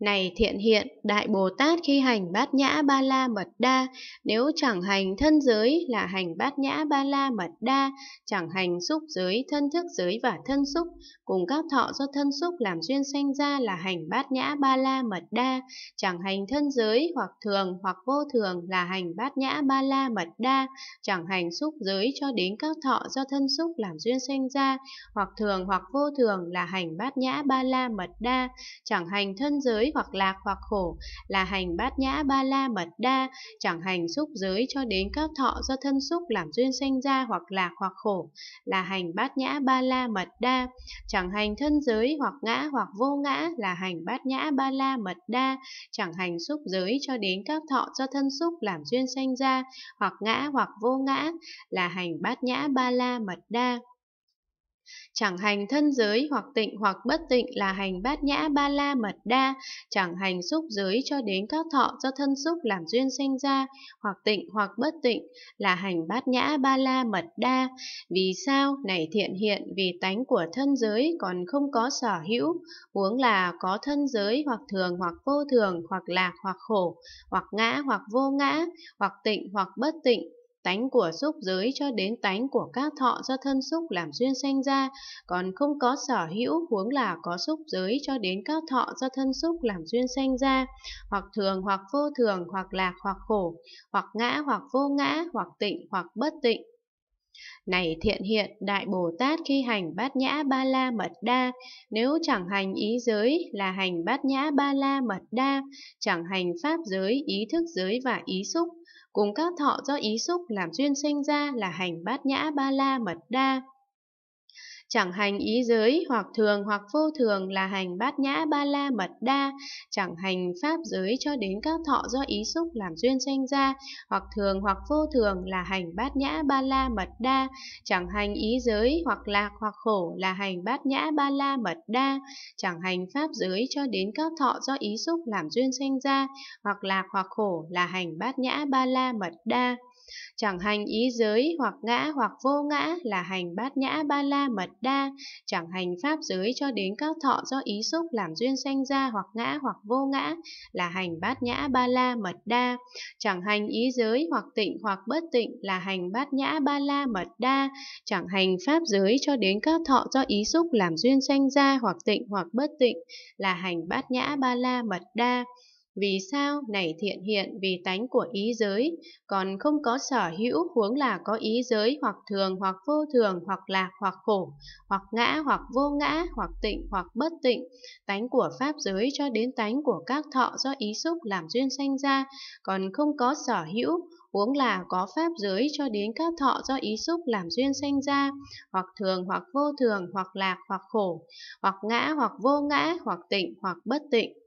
Này thiện hiện, Đại Bồ Tát khi hành bát nhã ba la mật đa, nếu chẳng hành thân giới là hành bát nhã ba la mật đa, chẳng hành xúc giới, thân thức giới và thân xúc, cùng các thọ do thân xúc làm duyên sanh ra là hành bát nhã ba la mật đa, chẳng hành thân giới hoặc thường hoặc vô thường là hành bát nhã ba la mật đa, chẳng hành xúc giới cho đến các thọ do thân xúc làm duyên sanh ra, hoặc thường hoặc vô thường là hành bát nhã ba la mật đa, chẳng hành thân giới giới hoặc lạc hoặc khổ là hành bát nhã ba la mật đa, chẳng hành xúc giới cho đến các thọ do thân xúc làm duyên sanh ra hoặc lạc hoặc khổ là hành bát nhã ba la mật đa, chẳng hành thân giới hoặc ngã hoặc vô ngã là hành bát nhã ba la mật đa, chẳng hành xúc giới cho đến các thọ do thân xúc làm duyên sanh ra hoặc ngã hoặc vô ngã là hành bát nhã ba la mật đa. Chẳng hành thân giới hoặc tịnh hoặc bất tịnh là hành bát nhã ba la mật đa, chẳng hành xúc giới cho đến các thọ do thân xúc làm duyên sinh ra, hoặc tịnh hoặc bất tịnh là hành bát nhã ba la mật đa. Vì sao? Này thiện hiện, vì tánh của thân giới còn không có sở hữu, huống là có thân giới hoặc thường hoặc vô thường, hoặc lạc hoặc khổ, hoặc ngã hoặc vô ngã, hoặc tịnh hoặc bất tịnh tánh của xúc giới cho đến tánh của các thọ do thân xúc làm duyên sanh ra, còn không có sở hữu huống là có xúc giới cho đến các thọ do thân xúc làm duyên sanh ra, hoặc thường hoặc vô thường, hoặc lạc hoặc khổ, hoặc ngã hoặc vô ngã, hoặc tịnh hoặc bất tịnh. Này thiện hiện, Đại Bồ Tát khi hành bát nhã ba la mật đa, nếu chẳng hành ý giới là hành bát nhã ba la mật đa, chẳng hành pháp giới, ý thức giới và ý xúc, cùng các thọ do ý xúc làm duyên sinh ra là hành bát nhã ba la mật đa Chẳng hành ý giới hoặc thường hoặc vô thường là hành bát nhã ba la mật đa, chẳng hành pháp giới cho đến các thọ do ý xúc làm duyên sanh ra, hoặc thường hoặc vô thường là hành bát nhã ba la mật đa, chẳng hành ý giới hoặc lạc hoặc khổ là hành bát nhã ba la mật đa, chẳng hành pháp giới cho đến các thọ do ý xúc làm duyên sanh ra, hoặc lạc hoặc khổ là hành bát nhã ba la mật đa chẳng hành ý giới hoặc ngã hoặc vô ngã là hành bát nhã ba la mật đa, chẳng hành pháp giới cho đến các thọ do ý xúc làm duyên sanh ra hoặc ngã hoặc vô ngã, là hành bát nhã ba la mật đa, chẳng hành ý giới hoặc tịnh hoặc bất tịnh là hành bát nhã ba la mật đa, chẳng hành pháp giới cho đến các thọ do ý xúc làm duyên sanh ra hoặc tịnh hoặc bất tịnh là hành bát nhã ba la mật đa vì sao này thiện hiện vì tánh của ý giới, còn không có sở hữu huống là có ý giới hoặc thường hoặc vô thường hoặc lạc hoặc khổ, hoặc ngã hoặc vô ngã hoặc tịnh hoặc bất tịnh, tánh của pháp giới cho đến tánh của các thọ do ý xúc làm duyên sanh ra, còn không có sở hữu huống là có pháp giới cho đến các thọ do ý xúc làm duyên sanh ra, hoặc thường hoặc vô thường, hoặc lạc hoặc khổ, hoặc ngã hoặc vô ngã, hoặc tịnh hoặc bất tịnh.